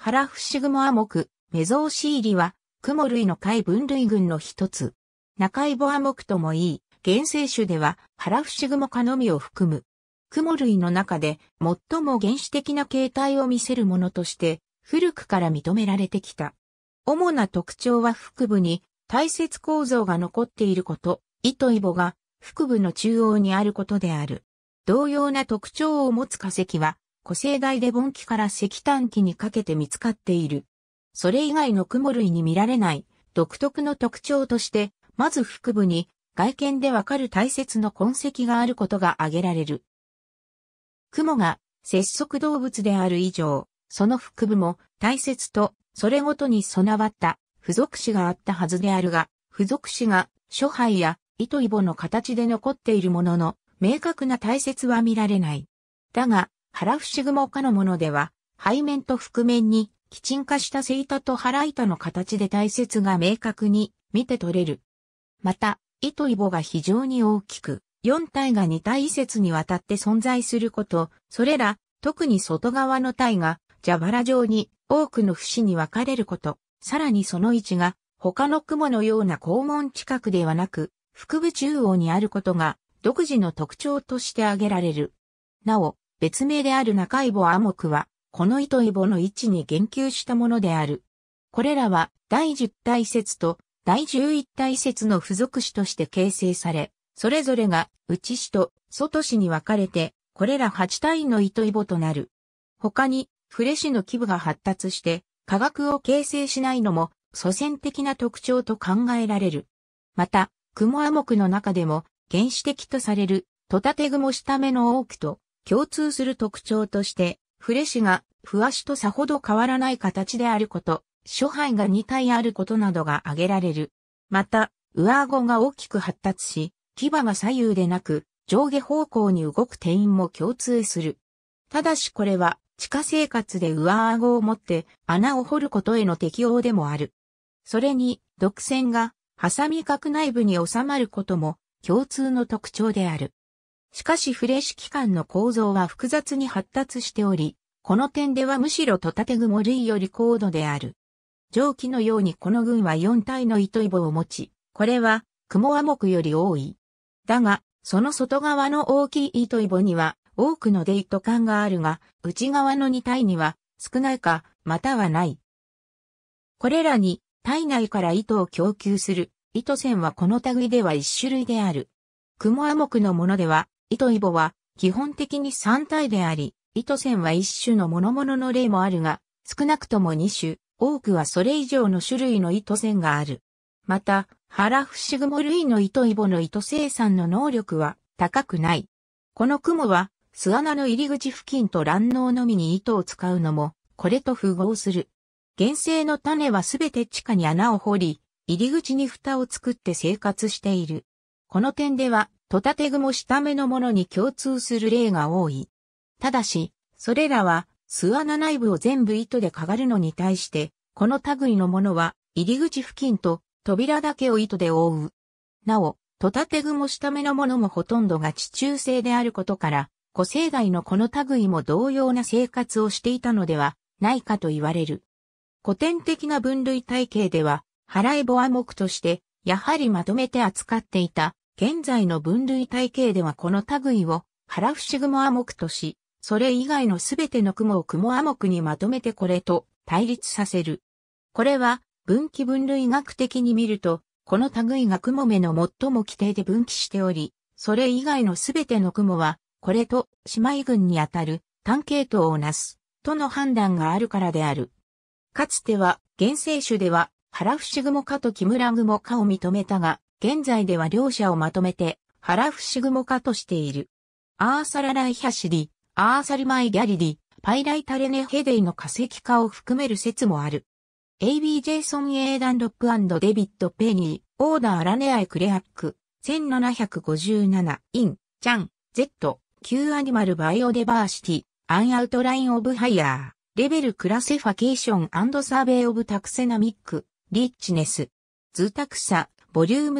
ハラフシグモアモク、メゾウシーリは、クモ類の貝分類群の一つ。中イボアモクともいい、原生種では、ハラフシグモ科のみを含む。クモ類の中で、最も原始的な形態を見せるものとして、古くから認められてきた。主な特徴は腹部に、体節構造が残っていること、糸イボが、腹部の中央にあることである。同様な特徴を持つ化石は、古生代デボンから石炭紀にかけて見つかっている。それ以外の雲類に見られない独特の特徴として、まず腹部に外見でわかる大切の痕跡があることが挙げられる。雲が節足動物である以上、その腹部も大切とそれごとに備わった付属詞があったはずであるが、付属詞が諸牌や糸イボの形で残っているものの明確な大切は見られない。だが、原伏雲かのものでは、背面と覆面に、基ん化した背板と腹板の形で大切が明確に見て取れる。また、糸イボが非常に大きく、4体が2体設にわたって存在すること、それら、特に外側の体が、蛇腹状に多くの節に分かれること、さらにその位置が、他の雲のような肛門近くではなく、腹部中央にあることが、独自の特徴として挙げられる。なお、別名である中イボアモクは、この糸イボの位置に言及したものである。これらは第10体説と第11体説の付属詞として形成され、それぞれが内詞と外詞に分かれて、これら8体の糸イボとなる。他に、フレシの基部が発達して、化学を形成しないのも、祖先的な特徴と考えられる。また、クモアモクの中でも、原始的とされる、トタテグモ下目の多くと、共通する特徴として、フレシが、フワシとさほど変わらない形であること、諸肺が2体あることなどが挙げられる。また、上顎が大きく発達し、牙が左右でなく、上下方向に動く点員も共通する。ただしこれは、地下生活で上顎を持って穴を掘ることへの適応でもある。それに、毒腺が、ハサミ角内部に収まることも共通の特徴である。しかしフレシュ器官の構造は複雑に発達しており、この点ではむしろトタテグモ類より高度である。上記のようにこの群は4体の糸イボを持ち、これは、クモアクより多い。だが、その外側の大きい糸イボには、多くのデイト感があるが、内側の2体には、少ないか、またはない。これらに、体内から糸を供給する、糸線はこの類では1種類である。クモアクのものでは、糸イボは基本的に3体であり、糸線は一種の物々の例もあるが、少なくとも2種、多くはそれ以上の種類の糸線がある。また、ハラフシグモ類の糸イボの糸生産の能力は高くない。この雲は、巣穴の入り口付近と卵嚢のみに糸を使うのも、これと符合する。原生の種はすべて地下に穴を掘り、入り口に蓋を作って生活している。この点では、トタテグモ下目のものに共通する例が多い。ただし、それらは巣穴内部を全部糸でかがるのに対して、この類のものは入り口付近と扉だけを糸で覆う。なお、トタテグモ下目のものもほとんどが地中性であることから、古生代のこの類も同様な生活をしていたのではないかと言われる。古典的な分類体系では、払いボア目として、やはりまとめて扱っていた現在の分類体系ではこの類を、原伏雲亜目とし、それ以外のすべての雲を雲亜目にまとめてこれと対立させる。これは、分岐分類学的に見ると、この類が雲目の最も規定で分岐しており、それ以外のすべての雲は、これと姉妹群にあたる単系統をなす、との判断があるからである。かつては、原生種では、原伏雲かと木村雲かを認めたが、現在では両者をまとめて、ハラフシグモ化としている。アーサラライハシディ、アーサルマイギャリディ、パイライタレネヘデイの化石化を含める説もある。AB ジェイソン・エーダン・ロックデビッド・ペニー、オーダー・ラネアイ・クレアック、1757、イン、チャン、Z、Q アニマル・バイオデバーシティ、アン・アウトライン・オブ・ハイヤー、レベル・クラセファケーション・サーベイ・オブ・タクセナミック、リッチネス、ズタクサ、ボリューム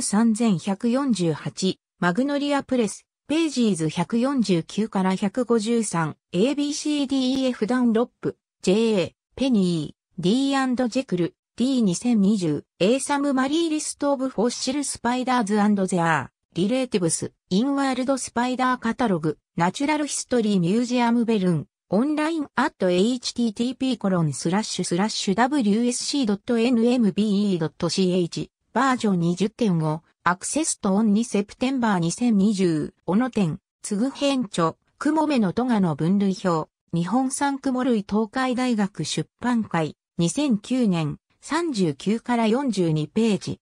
3148、マグノリアプレス、ページーズ149から 153ABCDEF ダンロップ JA ペニー D& ジェクル D2020 A サムマリーリストオブフォッシルスパイダーズゼアーリレーティブスインワールドスパイダーカタログナチュラルヒストリーミュージアムベルンオンラインアット http コロンスラッシュスラッシュ wsc.nmbe.ch バージョン2 0を、アクセスとオンにセプテンバー2020、小野店、つぐ編著、雲目のトガの分類表、日本産雲類東海大学出版会、2009年、39から42ページ。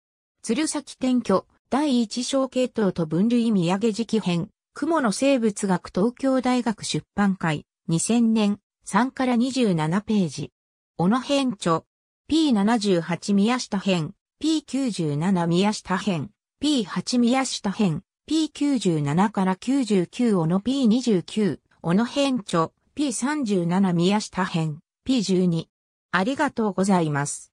鶴崎転居、第一小系統と分類上げ時期編、雲の生物学東京大学出版会、2000年、3から27ページ。小野編著、P78 宮下編、P97 宮下編、P8 宮下編、P97 から99小野 P29、小野編著、P37 宮下編、P12。ありがとうございます。